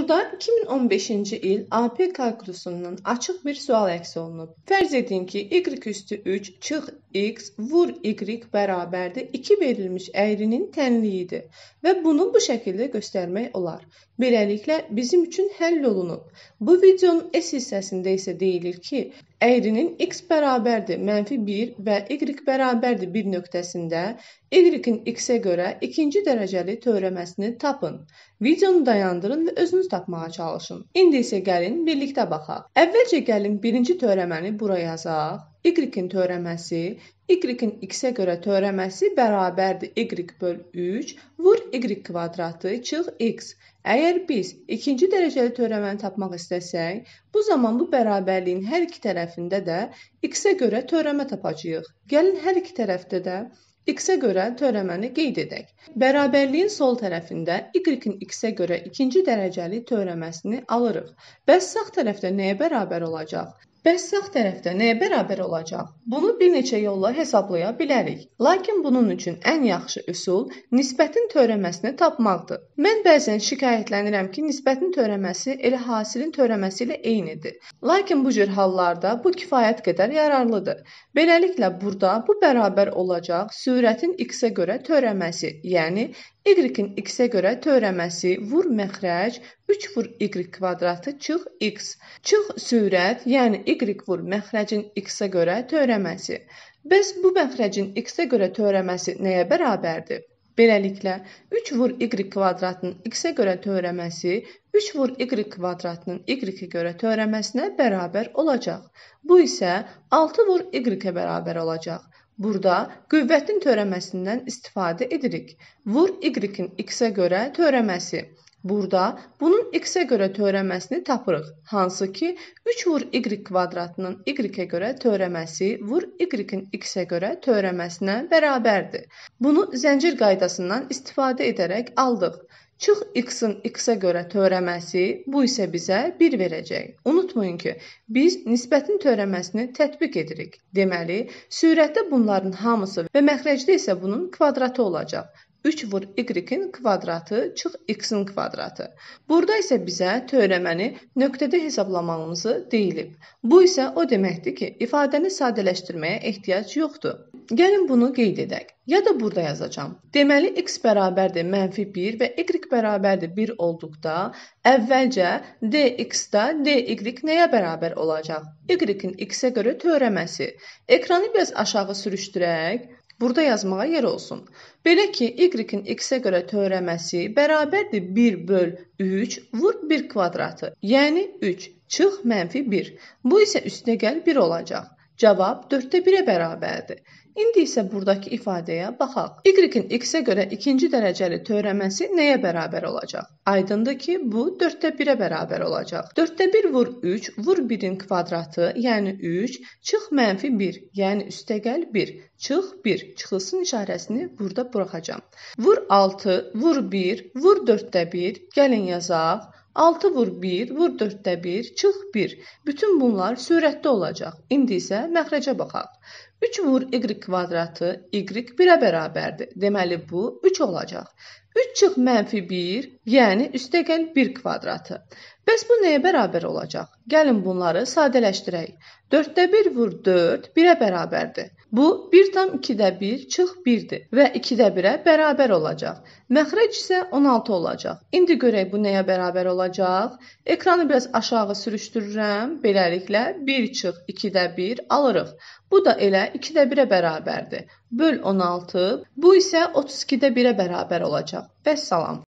Burada 2015-ci il AP kalkülusundan açıq bir sual əks olunub. Fərz edin ki, y üstü 3 çıx x vur y bərabərdir 2 verilmiş əyrinin tənliyidir və bunu bu şəkildə göstərmək olar. Beləliklə bizim üçün həll olunub. Bu videonun S hissəsində isə deyilir ki, Əyrinin x bərabərdir mənfi 1 və y bərabərdir 1 nöqtəsində y-in x-ə görə ikinci dərəcəli törəməsini tapın. Videonu dayandırın və özünüz tapmağa çalışın. İndi isə gəlin birlikdə baxaq. Əvvəlcə gəlin birinci törəməni bura yazaq. Y-in törəməsi y-in x-ə görə törəməsi bərabərdir y/3 vur y kvadratı çıx x. Əgər biz ikinci dərəcəli törəməni tapmaq istəsək, bu zaman bu bərabərliyin hər iki tərəfində də x-ə görə törəmə tapacağıq. Gəlin hər iki tərəfdə də X-ə görə törəməni qeyd edək. Bərabərliyin sol tərəfində y-in x-ə görə ikinci dərəcəli törəməsini alırıq. Bəs sağ tərəfdə nəyə bərabər olacaq? Bəs sağ tərəfdə nəyə bərabər olacaq? Bunu bir neçə yolla hesablaya bilərik. Lakin bunun üçün ən yaxşı üsul nisbətin törəməsini tapmaqdır. Mən bəzən şikayətlənirəm ki, nisbətin törəməsi elə hasilin törəməsi ilə eynidir. Lakin bu cür hallarda bu kifayət qədər yararlıdır. Beləliklə burada bu bərabər olacaq sürətin x-ə görə törəməsi, yəni Y-in x-ə görə törəməsi vur məxrəc 3 vur y kvadratı çıx x. Çıx sürət, yəni y vur məxrəcin x-ə görə törəməsi. Bəs bu məxrəcin x-ə görə törəməsi nəyə bərabərdir? Beləliklə, 3 vur y kvadratının x-ə görə törəməsi 3 vur y kvadratının y-ə görə törəməsinə bərabər olacaq. Bu isə 6 vur y-ə bərabər olacaq. Burada qüvvətin törəməsindən istifadə edirik. Vur y-in x-ə görə törəməsi. Burada bunun x-ə görə törəməsini tapırıq. Hansı ki 3 vur y kvadratının y-ə görə törəməsi vur y-in x-ə görə törəməsinə bərabərdir. Bunu zəncir qaydasından istifadə edərək aldıq. Çıx x-in x-ə görə törəməsi, bu isə bizə 1 verəcək. Unutmayın ki, biz nisbətin törəməsini tətbiq edirik. Deməli, sürətdə bunların hamısı və məxrəcdə isə bunun kvadratı olacaq. 3 vur y-in kvadratı çıx x-in kvadratı. Burada isə bizə törəməni nöqtədə hesablamamızı deyilib. Bu isə o deməkdir ki, ifadəni sadələşdirməyə ehtiyac yoxdur. Gəlin bunu qeyd edək. Ya da burada yazacağam. Deməli x bərabərdir -1 və y bərabərdir 1 olduqda əvvəlcə dx-də dy nəyə bərabər olacaq? Y-in x-ə görə törəməsi. Ekranı biraz aşağı sürüşdürək. Burada yazmağa yer olsun. Belə ki, y-in x-ə görə törəməsi bərabərdir 1 böl 3 vur 1 kvadratı, yəni 3, çıx -1. Bu isə üstəgəl 1 olacaq. Cavab 4-də 1-ə bərabərdir. İndi isə buradakı ifadəyə baxaq. Y-in x-ə görə ikinci dərəcəli törəməsi nəyə bərabər olacaq? Aydındır ki, bu 4-də 1-ə bərabər olacaq. 4-də 1 vur 3, vur 1-in kvadratı, yəni 3, çıx mənfi 1, yəni üstəgəl 1, çıx 1, çıxılsın işarəsini burada buraxacam. Vur 6, vur 1, vur 4-də 1, gəlin yazaq. 6 vur 1, vur 4-də 1, çıx 1. Bütün bunlar sürətdə olacaq. İndi isə məxrəcə baxaq. 3 vur y kvadratı y 1-ə bərabərdir. Deməli bu 3 olacaq. 3 çıx mənfi 1, yəni üstəgəl 1 kvadratı. Bəs bu nəyə bərabər olacaq? Gəlin bunları sadələşdirək. 4-də 1 vur 4 1-ə bərabərdir. Bu 1,2-də 1 çıx 1-dir və 2-də 1-ə bərabər olacaq. Məxrəc isə 16 olacaq. İndi görək bu nəyə bərabər olacaq? Ekranı biraz aşağı sürüşdürürəm. Beləliklə 1 çıx 2-də 1 alırıq. Bu da elə 2-də 1-ə bərabərdir. Böl 16. Bu isə 32-də 1-ə bərabər olacaq. Vəssalam.